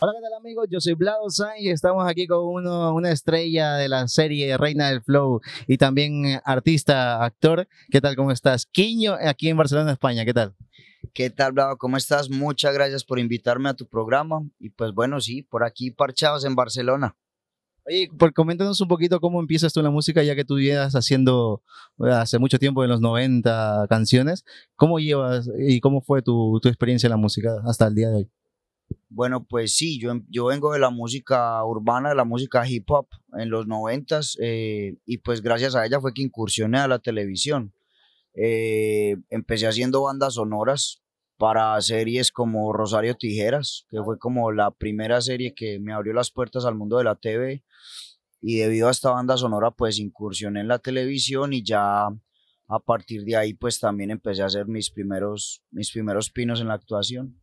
Hola, ¿qué tal amigos? Yo soy Blado Sainz y estamos aquí con uno, una estrella de la serie Reina del Flow y también eh, artista, actor. ¿Qué tal? ¿Cómo estás? Quiño, aquí en Barcelona, España. ¿Qué tal? ¿Qué tal, Blado? ¿Cómo estás? Muchas gracias por invitarme a tu programa. Y pues bueno, sí, por aquí parchados en Barcelona. Oye, por pues, coméntanos un poquito cómo empiezas tú en la música, ya que tú llevas haciendo eh, hace mucho tiempo, en los 90 canciones. ¿Cómo llevas y cómo fue tu, tu experiencia en la música hasta el día de hoy? Bueno, pues sí, yo, yo vengo de la música urbana, de la música hip hop en los noventas eh, y pues gracias a ella fue que incursioné a la televisión. Eh, empecé haciendo bandas sonoras para series como Rosario Tijeras, que fue como la primera serie que me abrió las puertas al mundo de la TV y debido a esta banda sonora pues incursioné en la televisión y ya a partir de ahí pues también empecé a hacer mis primeros, mis primeros pinos en la actuación.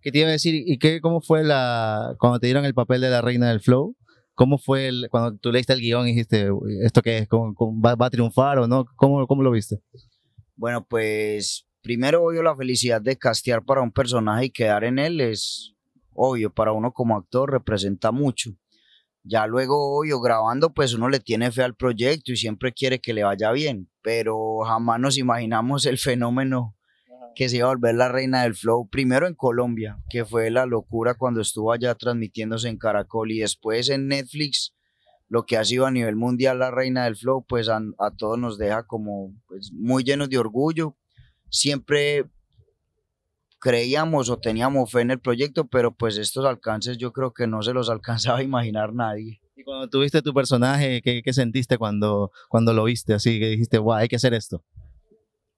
¿Qué te iba a decir, ¿y qué, cómo fue la, cuando te dieron el papel de la reina del flow? ¿Cómo fue el, cuando tú leíste el guión y dijiste, esto qué es, va, va, a triunfar o no? ¿Cómo, ¿Cómo lo viste? Bueno, pues primero obvio la felicidad de castear para un personaje y quedar en él es obvio, para uno como actor representa mucho. Ya luego, obvio, grabando, pues uno le tiene fe al proyecto y siempre quiere que le vaya bien, pero jamás nos imaginamos el fenómeno que se iba a volver la reina del flow, primero en Colombia, que fue la locura cuando estuvo allá transmitiéndose en Caracol y después en Netflix, lo que ha sido a nivel mundial la reina del flow, pues a, todos nos deja como pues, muy llenos de orgullo. Siempre creíamos o teníamos fe en el proyecto, pero pues estos alcances yo creo que no se los alcanzaba a imaginar nadie. Y cuando tuviste tu personaje, ¿qué, sentiste cuando, cuando lo viste? Así que dijiste, guau hay que hacer esto.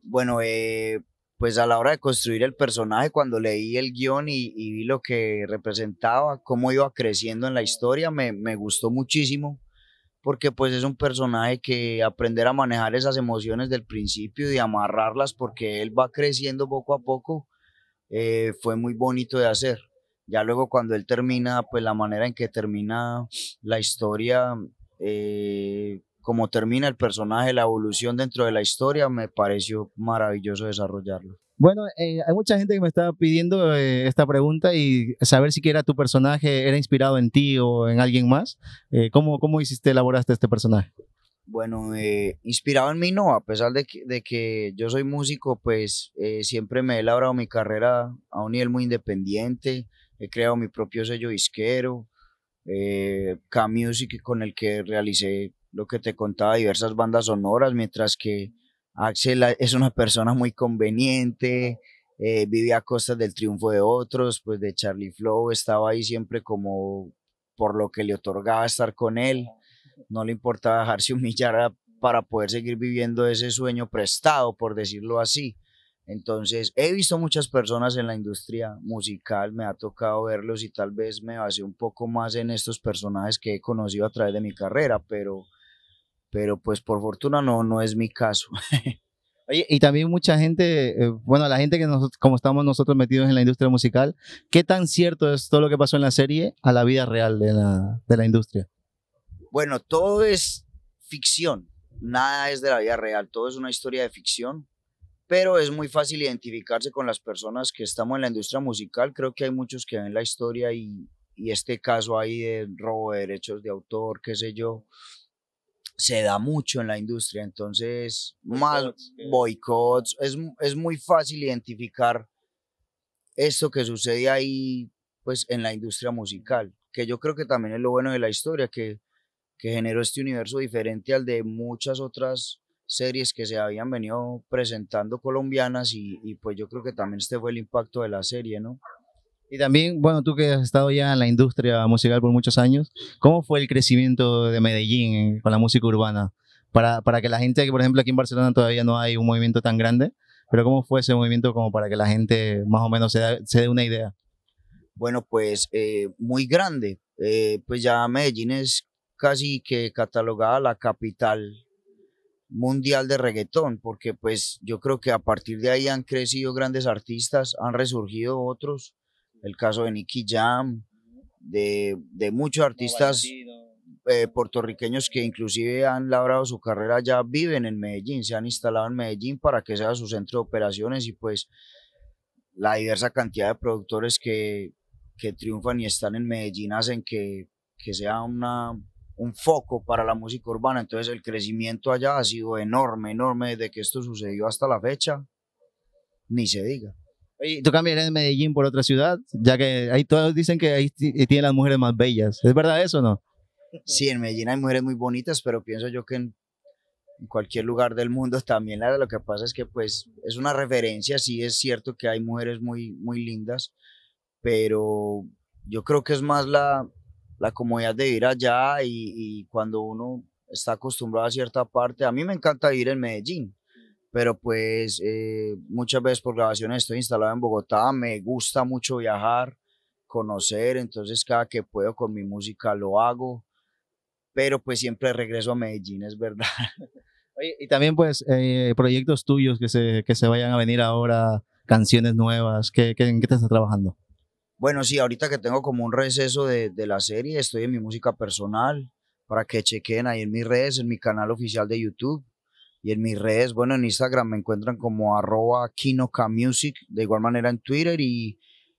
Bueno, eh, pues a la hora de construir el personaje, cuando leí el guión y, vi lo que representaba, cómo iba creciendo en la historia, me, gustó muchísimo, porque pues es un personaje que aprender a manejar esas emociones del principio y amarrarlas, porque él va creciendo poco a poco, eh, fue muy bonito de hacer. Ya luego cuando él termina, pues la manera en que termina la historia, eh, como termina el personaje, la evolución dentro de la historia, me pareció maravilloso desarrollarlo. Bueno, eh, hay mucha gente que me está pidiendo eh, esta pregunta y saber si era tu personaje era inspirado en ti o en alguien más. Eh, ¿cómo, ¿Cómo hiciste, elaboraste este personaje? Bueno, inspirado en mí no, a pesar de que, yo soy músico, pues siempre me he elaborado mi carrera a un nivel muy independiente, he creado mi propio sello disquero, eh, music con el que realicé lo que te contaba, diversas bandas sonoras, mientras que Axel es una persona muy conveniente, eh, vivía a costa del triunfo de otros, pues de Charlie Flow, estaba ahí siempre como por lo que le otorgaba estar con él, no le importaba dejarse humillar para poder seguir viviendo ese sueño prestado, por decirlo así. Entonces, he visto muchas personas en la industria musical, me ha tocado verlos y tal vez me base un poco más en estos personajes que he conocido a través de mi carrera, pero pero pues por fortuna no, no es mi caso. Oye, y también mucha gente, eh, bueno, la gente que nosotros como estamos nosotros metidos en la industria musical, ¿qué tan cierto es todo lo que pasó en la serie a la vida real de la, de la industria? Bueno, todo es ficción, nada es de la vida real, todo es una historia de ficción, pero es muy fácil identificarse con las personas que estamos en la industria musical. Creo que hay muchos que ven la historia y, y este caso ahí de robo de derechos de autor, qué sé yo, se da mucho en la industria, entonces más boicots, es, es, muy fácil identificar esto que sucede ahí pues en la industria musical, que yo creo que también es lo bueno de la historia, que, que generó este universo diferente al de muchas otras series que se habían venido presentando colombianas y, y pues yo creo que también este fue el impacto de la serie, ¿no? Y también, bueno, tú que has estado ya en la industria musical por muchos años, ¿cómo fue el crecimiento de Medellín con la música urbana? Para, para que la gente, que por ejemplo aquí en Barcelona todavía no hay un movimiento tan grande, pero ¿cómo fue ese movimiento como para que la gente más o menos se, dé una idea? Bueno, pues eh, muy grande. Eh, pues ya Medellín es casi que catalogada la capital mundial de reggaetón, porque pues yo creo que a partir de ahí han crecido grandes artistas, han resurgido otros el caso de Nicky Jam, de, muchos artistas eh, puertorriqueños que inclusive han labrado su carrera, allá viven en Medellín, se han instalado en Medellín para que sea su centro de operaciones y pues la diversa cantidad de productores que, triunfan y están en Medellín hacen que, sea un foco para la música urbana. Entonces el crecimiento allá ha sido enorme, enorme desde que esto sucedió hasta la fecha, ni se diga. ¿Y tú cambiarías de Medellín por otra ciudad? Ya que ahí todos dicen que ahí eh, tienen las mujeres más bellas. ¿Es verdad eso o no? Sí, en Medellín hay mujeres muy bonitas, pero pienso yo que en cualquier lugar del mundo también lo que pasa es que pues es una referencia, sí es cierto que hay mujeres muy, muy lindas, pero yo creo que es más la, la comodidad de ir allá y, y cuando uno está acostumbrado a cierta parte, a mí me encanta ir en Medellín, pero pues eh, muchas veces por grabaciones estoy instalado en Bogotá, me gusta mucho viajar, conocer, entonces cada que puedo con mi música lo hago, pero pues siempre regreso a Medellín, es verdad. y también pues eh, proyectos tuyos que se, que se vayan a venir ahora, canciones nuevas, ¿qué, qué, en qué te estás trabajando? Bueno, sí, ahorita que tengo como un receso de, de la serie, estoy en mi música personal, para que chequen ahí en mis redes, en mi canal oficial de YouTube y en mis redes, bueno, en Instagram me encuentran como arroba Music, de igual manera en Twitter y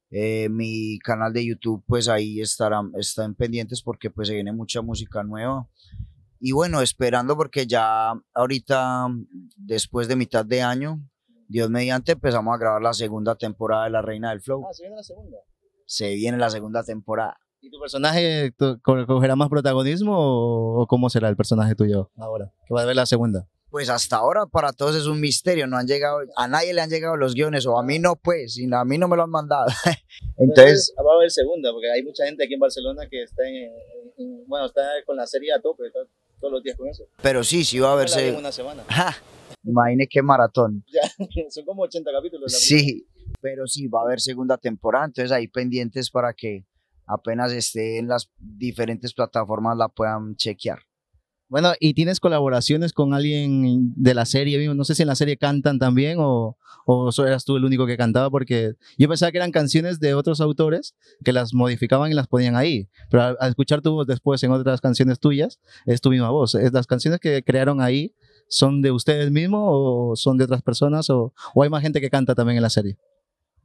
eh, mi canal de YouTube, pues ahí estarán, están pendientes porque pues se viene mucha música nueva. Y bueno, esperando porque ya ahorita, después de mitad de año, Dios mediante, empezamos a grabar la segunda temporada de La Reina del Flow. Ah, se viene la segunda. Se viene la segunda temporada. ¿Y tu personaje cogerá más protagonismo o cómo será el personaje tuyo ahora? Que va a ver la segunda. Pues hasta ahora para todos es un misterio, no han llegado, a nadie le han llegado los guiones, o a mí no pues, y a mí no me lo han mandado. Entonces, va a haber segunda, porque hay mucha gente aquí en Barcelona que está, bueno, está con la serie a tope, todos los días con eso. Pero sí, sí va a haber segunda. una semana. imagine qué maratón. son como 80 capítulos. sí, pero sí va a haber segunda temporada, entonces ahí pendientes para que apenas esté en las diferentes plataformas la puedan chequear. Bueno, ¿y tienes colaboraciones con alguien de la serie mismo? No sé si en la serie cantan también o, o eras tú el único que cantaba, porque yo pensaba que eran canciones de otros autores que las modificaban y las ponían ahí. Pero al, escuchar tu voz después en otras canciones tuyas, es tu misma voz. ¿Es las canciones que crearon ahí son de ustedes mismos o son de otras personas o, hay más gente que canta también en la serie?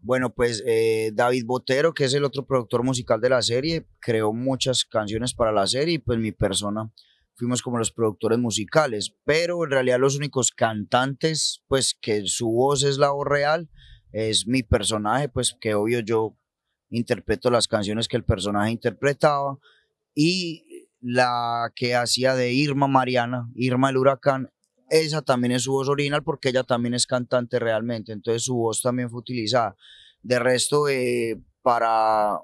Bueno, pues eh, David Botero, que es el otro productor musical de la serie, creó muchas canciones para la serie y pues mi persona fuimos como los productores musicales, pero en realidad los únicos cantantes, pues que su voz es la voz real, es mi personaje, pues que obvio yo interpreto las canciones que el personaje interpretaba y la que hacía de Irma Mariana, Irma el huracán, esa también es su voz original porque ella también es cantante realmente, entonces su voz también fue utilizada. De resto, eh, para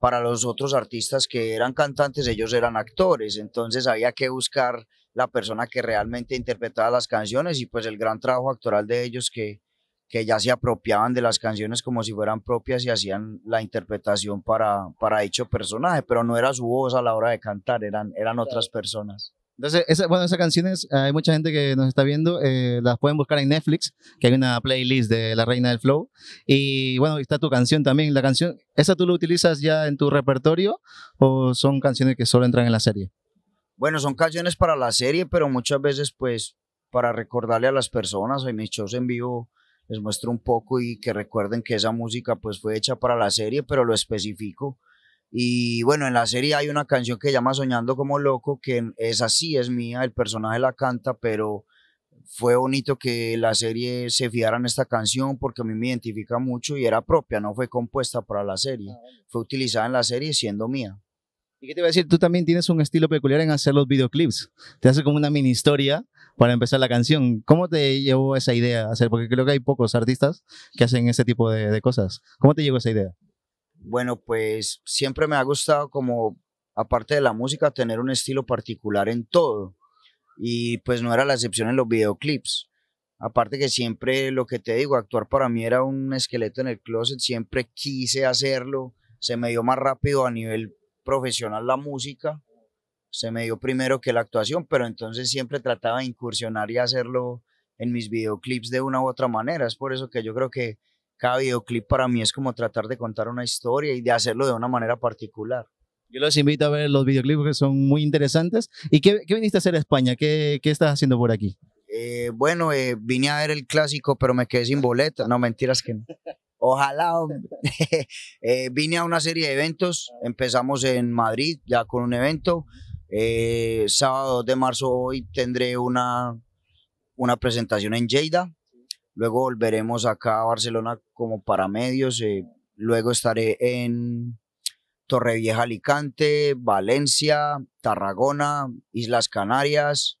para los otros artistas que eran cantantes, ellos eran actores, entonces había que buscar la persona que realmente interpretaba las canciones y pues el gran trabajo actoral de ellos que, que ya se apropiaban de las canciones como si fueran propias y hacían la interpretación para, para dicho personaje, pero no era su voz a la hora de cantar, eran, eran otras personas. Entonces, bueno, esas canciones, hay mucha gente que nos está viendo, eh, las pueden buscar en Netflix, que hay una playlist de La Reina del Flow. Y bueno, está tu canción también. La canción, ¿esa tú la utilizas ya en tu repertorio o son canciones que solo entran en la serie? Bueno, son canciones para la serie, pero muchas veces pues para recordarle a las personas, en mis shows en vivo les muestro un poco y que recuerden que esa música pues fue hecha para la serie, pero lo especifico y bueno, en la serie hay una canción que se llama Soñando como Loco, que es así, es mía, el personaje la canta, pero fue bonito que la serie se fiaran en esta canción porque a mí me identifica mucho y era propia, no fue compuesta para la serie, ah, fue utilizada en la serie siendo mía. ¿Y qué te voy a decir? Tú también tienes un estilo peculiar en hacer los videoclips. Te hace como una mini historia para empezar la canción. ¿Cómo te llevó esa idea a hacer? Porque creo que hay pocos artistas que hacen ese tipo de, cosas. ¿Cómo te llegó esa idea? Bueno, pues siempre me ha gustado como, aparte de la música, tener un estilo particular en todo. Y pues no era la excepción en los videoclips. Aparte que siempre lo que te digo, actuar para mí era un esqueleto en el closet, siempre quise hacerlo, se me dio más rápido a nivel profesional la música, se me dio primero que la actuación, pero entonces siempre trataba de incursionar y hacerlo en mis videoclips de una u otra manera. Es por eso que yo creo que cada videoclip para mí es como tratar de contar una historia y de hacerlo de una manera particular. Yo los invito a ver los videoclips que son muy interesantes. ¿Y qué, viniste a hacer a España? ¿Qué, estás haciendo por aquí? Eh, bueno, eh, vine a ver el clásico, pero me quedé sin boleta. No, mentiras que no. Ojalá. Eh, vine a una serie de eventos. Empezamos en Madrid ya con un evento. sábado de marzo hoy tendré una, una presentación en Lleida. Luego volveremos acá a Barcelona como para medios. Eh, luego estaré en Torrevieja, Alicante, Valencia, Tarragona, Islas Canarias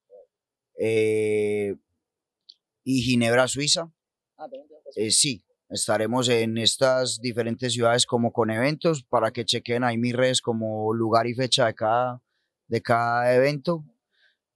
eh, y Ginebra, Suiza. Ah, pues, eh, sí, estaremos en estas diferentes ciudades como con eventos para que chequen ahí mis redes como lugar y fecha de cada, de cada evento.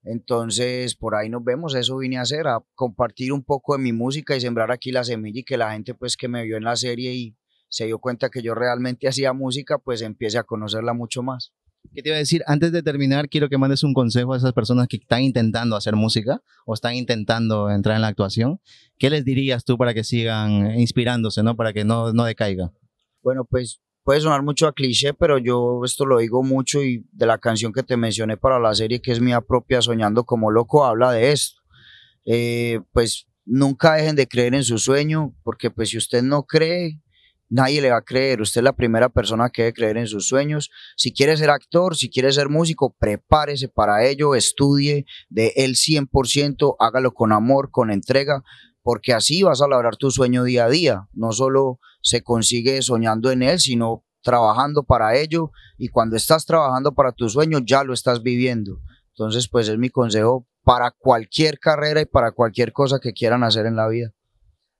Entonces, por ahí nos vemos, eso vine a hacer, a compartir un poco de mi música y sembrar aquí la semilla y que la gente pues que me vio en la serie y se dio cuenta que yo realmente hacía música, pues empiece a conocerla mucho más. ¿Qué te iba a decir? Antes de terminar, quiero que mandes un consejo a esas personas que están intentando hacer música o están intentando entrar en la actuación. ¿Qué les dirías tú para que sigan inspirándose, ¿no? para que no, no decaiga? Bueno, pues puede sonar mucho a cliché, pero yo esto lo digo mucho y de la canción que te mencioné para la serie, que es mía propia, Soñando como Loco, habla de esto. Eh, pues nunca dejen de creer en su sueño, porque pues si usted no cree, nadie le va a creer. Usted es la primera persona que debe creer en sus sueños. Si quiere ser actor, si quiere ser músico, prepárese para ello, estudie de él 100%, hágalo con amor, con entrega, porque así vas a lograr tu sueño día a día, no solo se consigue soñando en él, sino trabajando para ello y cuando estás trabajando para tu sueño ya lo estás viviendo. Entonces, pues es mi consejo para cualquier carrera y para cualquier cosa que quieran hacer en la vida.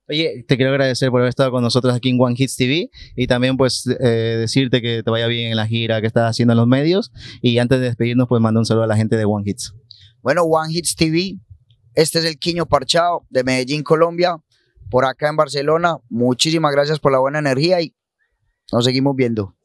Oye, te quiero agradecer por haber estado con nosotros aquí en One Hits TV y también pues eh, decirte que te vaya bien en la gira que estás haciendo en los medios y antes de despedirnos pues manda un saludo a la gente de One Hits. Bueno, One Hits TV, este es el Quiño Parchado de Medellín, Colombia por acá en Barcelona. Muchísimas gracias por la buena energía y nos seguimos viendo.